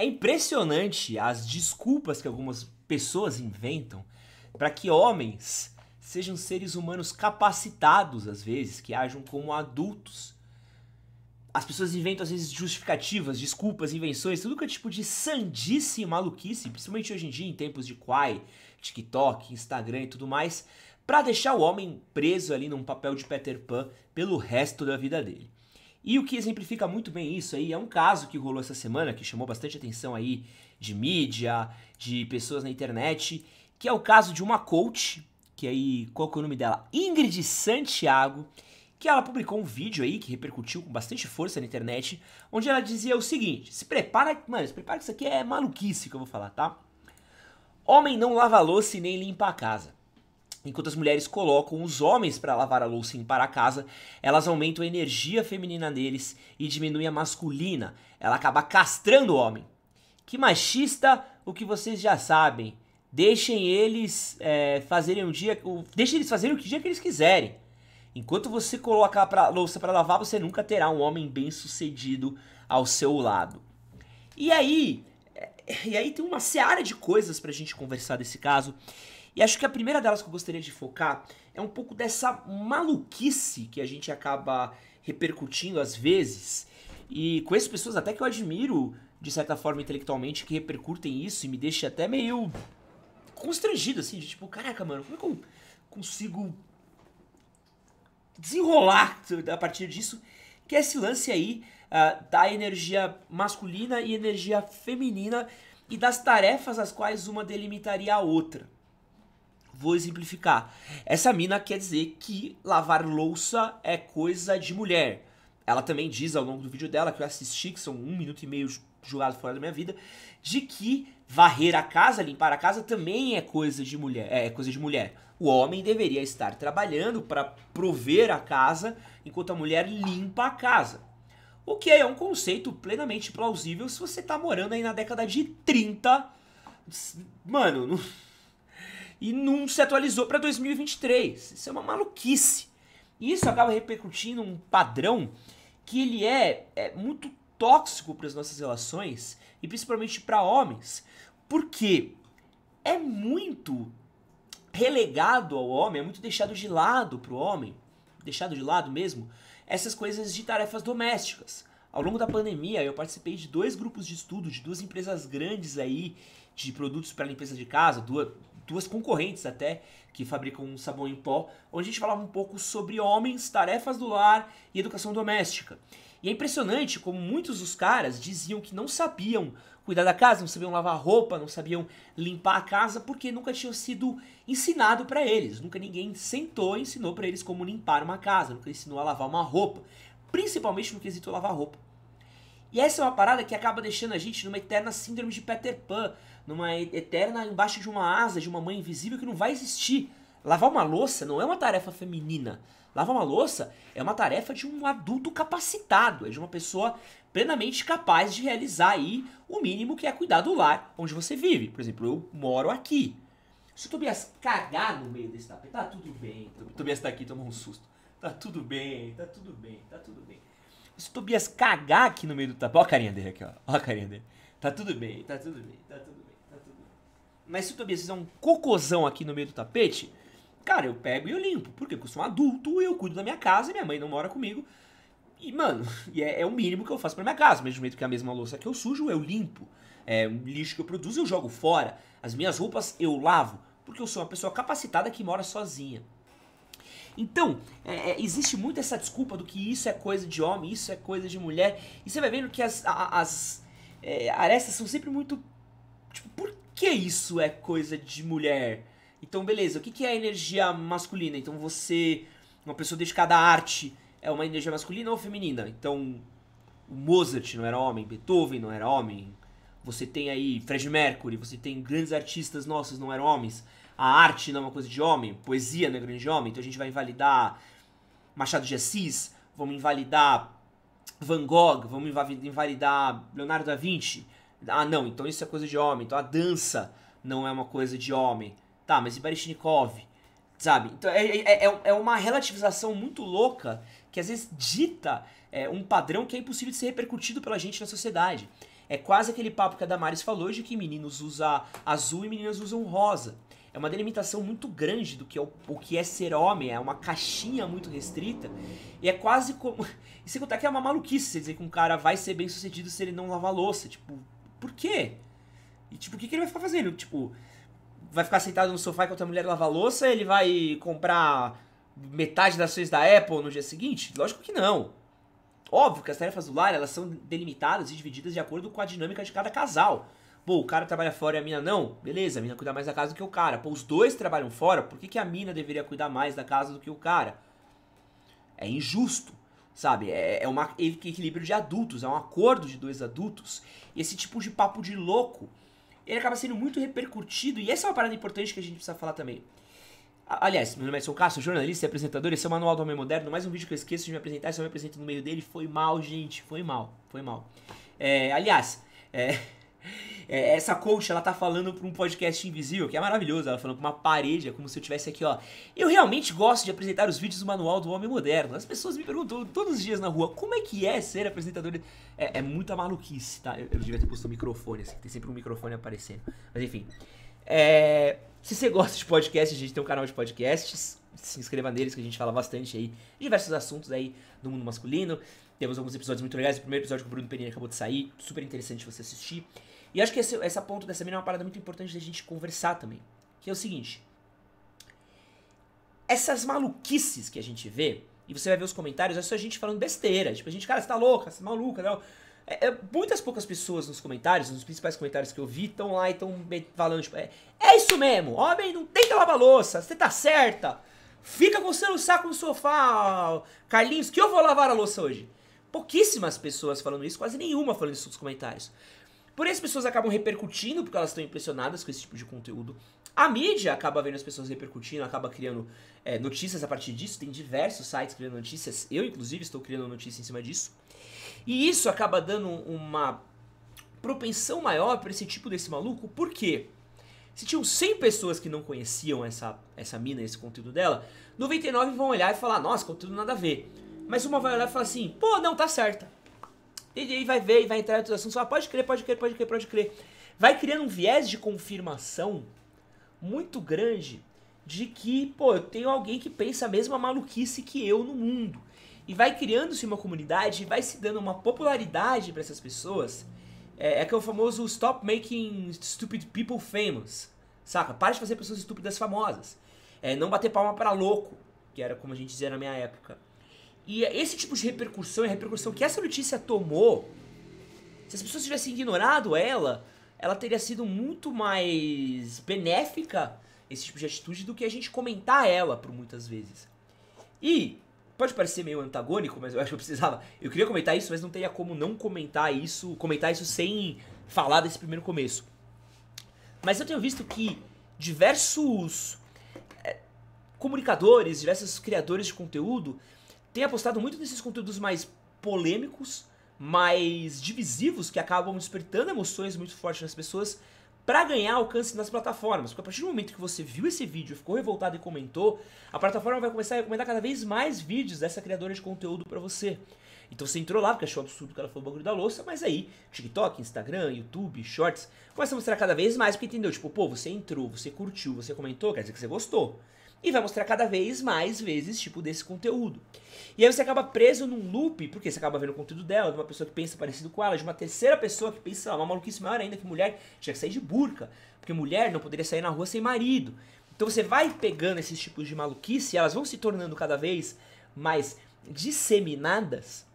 É impressionante as desculpas que algumas pessoas inventam para que homens sejam seres humanos capacitados, às vezes, que ajam como adultos. As pessoas inventam, às vezes, justificativas, desculpas, invenções, tudo que é tipo de sandice e maluquice, principalmente hoje em dia, em tempos de Quai, TikTok, Instagram e tudo mais, para deixar o homem preso ali num papel de Peter Pan pelo resto da vida dele. E o que exemplifica muito bem isso aí é um caso que rolou essa semana, que chamou bastante atenção aí de mídia, de pessoas na internet, que é o caso de uma coach, que aí, qual que é o nome dela? Ingrid Santiago, que ela publicou um vídeo aí que repercutiu com bastante força na internet, onde ela dizia o seguinte: se prepara, mano, se prepara que isso aqui é maluquice que eu vou falar, tá? Homem não lava louça e nem limpa a casa. Enquanto as mulheres colocam os homens para lavar a louça e limpar a casa, elas aumentam a energia feminina deles e diminuem a masculina. Ela acaba castrando o homem. Que machista, o que vocês já sabem. Deixem eles é, fazerem um dia. O, deixem eles fazerem o dia que eles quiserem. Enquanto você coloca a louça para lavar, você nunca terá um homem bem sucedido ao seu lado. E aí. É, e aí tem uma seara de coisas pra gente conversar desse caso. E acho que a primeira delas que eu gostaria de focar é um pouco dessa maluquice que a gente acaba repercutindo às vezes. E com essas pessoas até que eu admiro, de certa forma, intelectualmente, que repercutem isso e me deixa até meio constrangido, assim, de tipo, caraca, mano, como é que eu consigo desenrolar a partir disso? Que é esse lance aí uh, da energia masculina e energia feminina e das tarefas as quais uma delimitaria a outra. Vou exemplificar. Essa mina quer dizer que lavar louça é coisa de mulher. Ela também diz ao longo do vídeo dela, que eu assisti, que são um minuto e meio jogado fora da minha vida, de que varrer a casa, limpar a casa também é coisa de mulher, é, é coisa de mulher. O homem deveria estar trabalhando para prover a casa, enquanto a mulher limpa a casa. O que é um conceito plenamente plausível se você tá morando aí na década de 30. Mano, não e não se atualizou para 2023. Isso é uma maluquice. isso acaba repercutindo um padrão que ele é, é muito tóxico para as nossas relações e principalmente para homens, porque é muito relegado ao homem, é muito deixado de lado para o homem, deixado de lado mesmo, essas coisas de tarefas domésticas. Ao longo da pandemia, eu participei de dois grupos de estudo de duas empresas grandes aí de produtos para limpeza de casa, duas, duas concorrentes até, que fabricam um sabão em pó, onde a gente falava um pouco sobre homens, tarefas do lar e educação doméstica. E é impressionante como muitos dos caras diziam que não sabiam cuidar da casa, não sabiam lavar roupa, não sabiam limpar a casa porque nunca tinham sido ensinado para eles. Nunca ninguém sentou e ensinou para eles como limpar uma casa, nunca ensinou a lavar uma roupa principalmente no quesito lavar roupa. E essa é uma parada que acaba deixando a gente numa eterna síndrome de Peter Pan, numa eterna embaixo de uma asa de uma mãe invisível que não vai existir. Lavar uma louça não é uma tarefa feminina. Lavar uma louça é uma tarefa de um adulto capacitado, é de uma pessoa plenamente capaz de realizar aí o mínimo que é cuidar do lar onde você vive. Por exemplo, eu moro aqui. Se o Tobias cagar no meio desse tapete, tá tudo bem. O Tobias tá aqui, tomou um susto. Tá tudo bem, tá tudo bem, tá tudo bem. Se o Tobias cagar aqui no meio do tapa, ó a carinha dele aqui, ó. Ó a carinha dele. Tá tudo bem, tá tudo bem, tá tudo bem, tá tudo bem. Mas se o Tobias fizer um cocôzão aqui no meio do tapete, cara, eu pego e eu limpo. Porque eu sou um adulto, eu cuido da minha casa, minha mãe não mora comigo. E, mano, e é, é, o mínimo que eu faço pra minha casa. Mesmo jeito que é a mesma louça que eu sujo, eu limpo. É, o lixo que eu produzo, eu jogo fora. As minhas roupas, eu lavo. Porque eu sou uma pessoa capacitada que mora sozinha. Então, é, é, existe muito essa desculpa do que isso é coisa de homem, isso é coisa de mulher. E você vai vendo que as, as é, arestas são sempre muito. Tipo, por que isso é coisa de mulher? Então, beleza, o que, que é a energia masculina? Então, você, uma pessoa dedicada à arte, é uma energia masculina ou feminina? Então, Mozart não era homem, Beethoven não era homem, você tem aí Fred Mercury, você tem grandes artistas nossos não eram homens a arte não é uma coisa de homem, poesia não é grande de homem, então a gente vai invalidar Machado de Assis, vamos invalidar Van Gogh, vamos invalidar Leonardo da Vinci. Ah, não, então isso é coisa de homem, então a dança não é uma coisa de homem. Tá, mas e Baryshnikov? Sabe? Então é, é, é, é uma relativização muito louca que às vezes dita é, um padrão que é impossível de ser repercutido pela gente na sociedade. É quase aquele papo que a Damares falou de que meninos usam azul e meninas usam rosa é uma delimitação muito grande do que é o, o que é ser homem, é uma caixinha muito restrita. E é quase como. E sem contar que é uma maluquice você dizer que um cara vai ser bem sucedido se ele não lavar louça. Tipo, por quê? E tipo, o que, que ele vai ficar fazendo? Tipo, vai ficar sentado no sofá enquanto a mulher lava louça? Ele vai comprar metade das ações da Apple no dia seguinte? Lógico que não. Óbvio que as tarefas do lar elas são delimitadas e divididas de acordo com a dinâmica de cada casal. Pô, o cara trabalha fora e a mina não? Beleza, a mina cuida mais da casa do que o cara. Pô, os dois trabalham fora, por que, que a mina deveria cuidar mais da casa do que o cara? É injusto, sabe? É, é um equilíbrio de adultos, é um acordo de dois adultos. E esse tipo de papo de louco, ele acaba sendo muito repercutido. E essa é uma parada importante que a gente precisa falar também. Aliás, meu nome é Sou Castro, jornalista e apresentador. Esse é o Manual do Homem Moderno. Mais um vídeo que eu esqueço de me apresentar, só é me apresento no meio dele. Foi mal, gente. Foi mal. Foi mal. É, aliás, é, é, essa coach, ela tá falando pra um podcast invisível, que é maravilhoso. Ela falando pra uma parede, é como se eu tivesse aqui, ó. Eu realmente gosto de apresentar os vídeos do Manual do Homem Moderno. As pessoas me perguntam todos os dias na rua, como é que é ser apresentador? É, é muita maluquice, tá? Eu, eu devia ter posto o um microfone, assim, tem sempre um microfone aparecendo. Mas enfim. É, se você gosta de podcast, a gente tem um canal de podcasts. Se inscreva neles, que a gente fala bastante aí. Diversos assuntos aí do mundo masculino. Temos alguns episódios muito legais. O primeiro episódio que o Bruno Perini acabou de sair. Super interessante você assistir. E acho que esse, esse ponto dessa mina é uma parada muito importante da gente conversar também. Que é o seguinte. Essas maluquices que a gente vê, e você vai ver os comentários, é só a gente falando besteira. Tipo, a gente, cara, você tá louca, você é maluca, não. É, é, muitas poucas pessoas nos comentários, nos principais comentários que eu vi, estão lá e estão falando, tipo, é, é, isso mesmo, homem não tenta lavar louça, você tá certa. Fica coçando o saco no sofá, Carlinhos, que eu vou lavar a louça hoje. Pouquíssimas pessoas falando isso, quase nenhuma falando isso nos comentários. Porém, as pessoas acabam repercutindo porque elas estão impressionadas com esse tipo de conteúdo. A mídia acaba vendo as pessoas repercutindo, acaba criando é, notícias a partir disso. Tem diversos sites criando notícias. Eu, inclusive, estou criando notícia em cima disso. E isso acaba dando uma propensão maior para esse tipo desse maluco. Por quê? Se tinham 100 pessoas que não conheciam essa, essa mina, esse conteúdo dela, 99 vão olhar e falar, nossa, conteúdo nada a ver. Mas uma vai olhar e falar assim, pô, não, tá certa. E aí vai ver e vai entrar em outros assuntos. Fala, pode crer, pode crer, pode crer, pode crer. Vai criando um viés de confirmação muito grande de que, pô, eu tenho alguém que pensa a mesma maluquice que eu no mundo. E vai criando-se uma comunidade e vai se dando uma popularidade para essas pessoas. É, é que é o famoso stop making stupid people famous. Saca? Para de fazer pessoas estúpidas famosas. É, não bater palma para louco, que era como a gente dizia na minha época. E esse tipo de repercussão e a repercussão que essa notícia tomou, se as pessoas tivessem ignorado ela, ela teria sido muito mais benéfica, esse tipo de atitude, do que a gente comentar ela por muitas vezes. E pode parecer meio antagônico, mas eu acho que eu precisava. Eu queria comentar isso, mas não teria como não comentar isso, comentar isso sem falar desse primeiro começo. Mas eu tenho visto que diversos é, comunicadores, diversos criadores de conteúdo tem apostado muito nesses conteúdos mais polêmicos, mais divisivos, que acabam despertando emoções muito fortes nas pessoas para ganhar alcance nas plataformas. Porque a partir do momento que você viu esse vídeo, ficou revoltado e comentou, a plataforma vai começar a recomendar cada vez mais vídeos dessa criadora de conteúdo para você. Então você entrou lá porque achou absurdo que ela falou o bagulho da louça, mas aí, TikTok, Instagram, YouTube, Shorts, começa a mostrar cada vez mais, porque entendeu? Tipo, pô, você entrou, você curtiu, você comentou, quer dizer que você gostou e vai mostrar cada vez mais vezes tipo desse conteúdo. E aí você acaba preso num loop, porque você acaba vendo o conteúdo dela, de uma pessoa que pensa parecido com ela, de uma terceira pessoa que pensa, ah, uma maluquice maior ainda, que mulher tinha que sair de burca, porque mulher não poderia sair na rua sem marido. Então você vai pegando esses tipos de maluquice e elas vão se tornando cada vez mais disseminadas,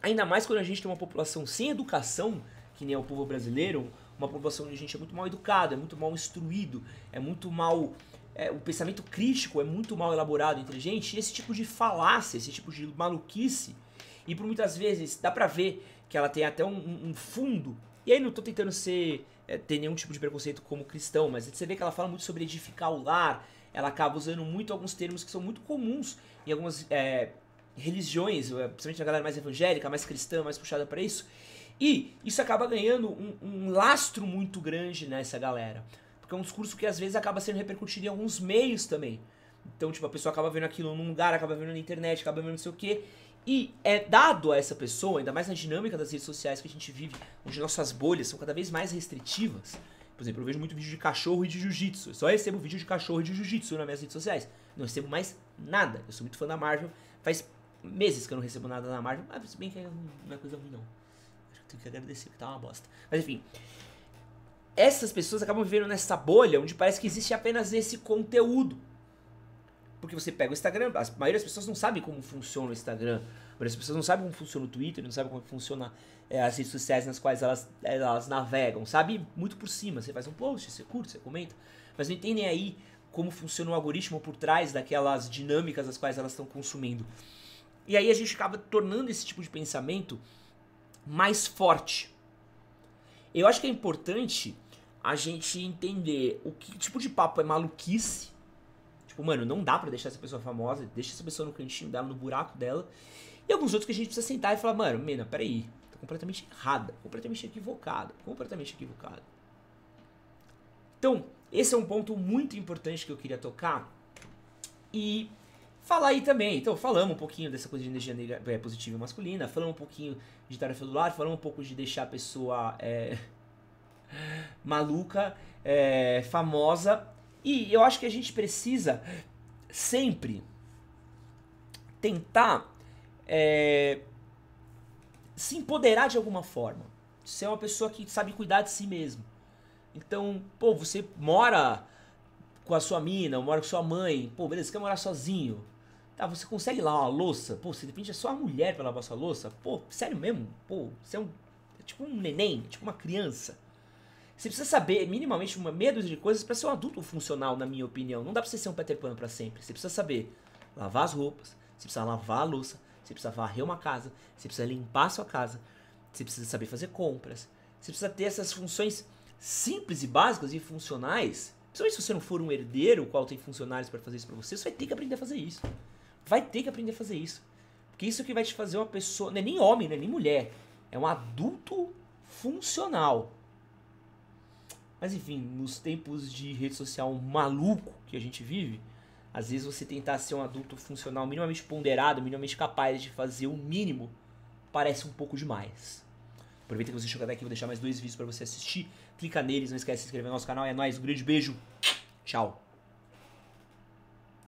ainda mais quando a gente tem uma população sem educação, que nem é o povo brasileiro, uma população onde a gente é muito mal educado, é muito mal instruído, é muito mal é, o pensamento crítico é muito mal elaborado, inteligente, e esse tipo de falácia, esse tipo de maluquice, e por muitas vezes dá pra ver que ela tem até um, um fundo, e aí não tô tentando ser, é, ter nenhum tipo de preconceito como cristão, mas você vê que ela fala muito sobre edificar o lar, ela acaba usando muito alguns termos que são muito comuns em algumas é, religiões, é, principalmente na galera mais evangélica, mais cristã, mais puxada para isso, e isso acaba ganhando um, um lastro muito grande nessa galera. Porque é um discurso que às vezes acaba sendo repercutido em alguns meios também. Então, tipo, a pessoa acaba vendo aquilo num lugar, acaba vendo na internet, acaba vendo não sei o quê. E é dado a essa pessoa, ainda mais na dinâmica das redes sociais que a gente vive, onde nossas bolhas são cada vez mais restritivas. Por exemplo, eu vejo muito vídeo de cachorro e de jiu-jitsu. Eu só recebo vídeo de cachorro e de jiu-jitsu nas minhas redes sociais. Não recebo mais nada. Eu sou muito fã da Marvel. Faz meses que eu não recebo nada da Marvel. Mas bem que não é coisa ruim, não. Acho que tenho que agradecer, porque tá uma bosta. Mas enfim essas pessoas acabam vivendo nessa bolha onde parece que existe apenas esse conteúdo. Porque você pega o Instagram, a maioria das pessoas não sabe como funciona o Instagram, a maioria das pessoas não sabe como funciona o Twitter, não sabe como funciona é, as redes sociais nas quais elas, elas navegam, sabe? Muito por cima, você faz um post, você curte, você comenta, mas não entendem aí como funciona o algoritmo por trás daquelas dinâmicas as quais elas estão consumindo. E aí a gente acaba tornando esse tipo de pensamento mais forte. Eu acho que é importante a gente entender o que tipo de papo é maluquice. Tipo, mano, não dá para deixar essa pessoa famosa, deixa essa pessoa no cantinho dela, no buraco dela. E alguns outros que a gente precisa sentar e falar, mano, Mena, peraí, tá completamente errada, completamente equivocada, completamente equivocada. Então, esse é um ponto muito importante que eu queria tocar. E falar aí também. Então, falamos um pouquinho dessa coisa de energia negra, é, positiva e masculina, falamos um pouquinho de tarefa do lar, falamos um pouco de deixar a pessoa é, maluca, é, famosa. E eu acho que a gente precisa sempre tentar é, se empoderar de alguma forma. Ser uma pessoa que sabe cuidar de si mesmo. Então, pô, você mora com a sua mina, mora com sua mãe, pô, beleza, você quer morar sozinho. Tá, você consegue lá uma louça? Pô, você depende é só a mulher pra lavar sua louça? Pô, sério mesmo? Pô, você é um. É tipo um neném, é tipo uma criança. Você precisa saber minimamente uma meia dúzia de coisas para ser um adulto funcional, na minha opinião. Não dá pra você ser um Peter Pan pra sempre. Você precisa saber lavar as roupas, você precisa lavar a louça, você precisa varrer uma casa, você precisa limpar a sua casa, você precisa saber fazer compras, você precisa ter essas funções simples e básicas e funcionais. Principalmente se você não for um herdeiro, o qual tem funcionários para fazer isso para você, você vai ter que aprender a fazer isso vai ter que aprender a fazer isso. Porque isso que vai te fazer uma pessoa. Não é nem homem, não é nem mulher. É um adulto funcional. Mas enfim, nos tempos de rede social maluco que a gente vive, às vezes você tentar ser um adulto funcional minimamente ponderado, minimamente capaz de fazer o mínimo, parece um pouco demais. Aproveita que você chegou até aqui, vou deixar mais dois vídeos para você assistir. Clica neles, não esquece de se inscrever no nosso canal. É nóis, um grande beijo. Tchau.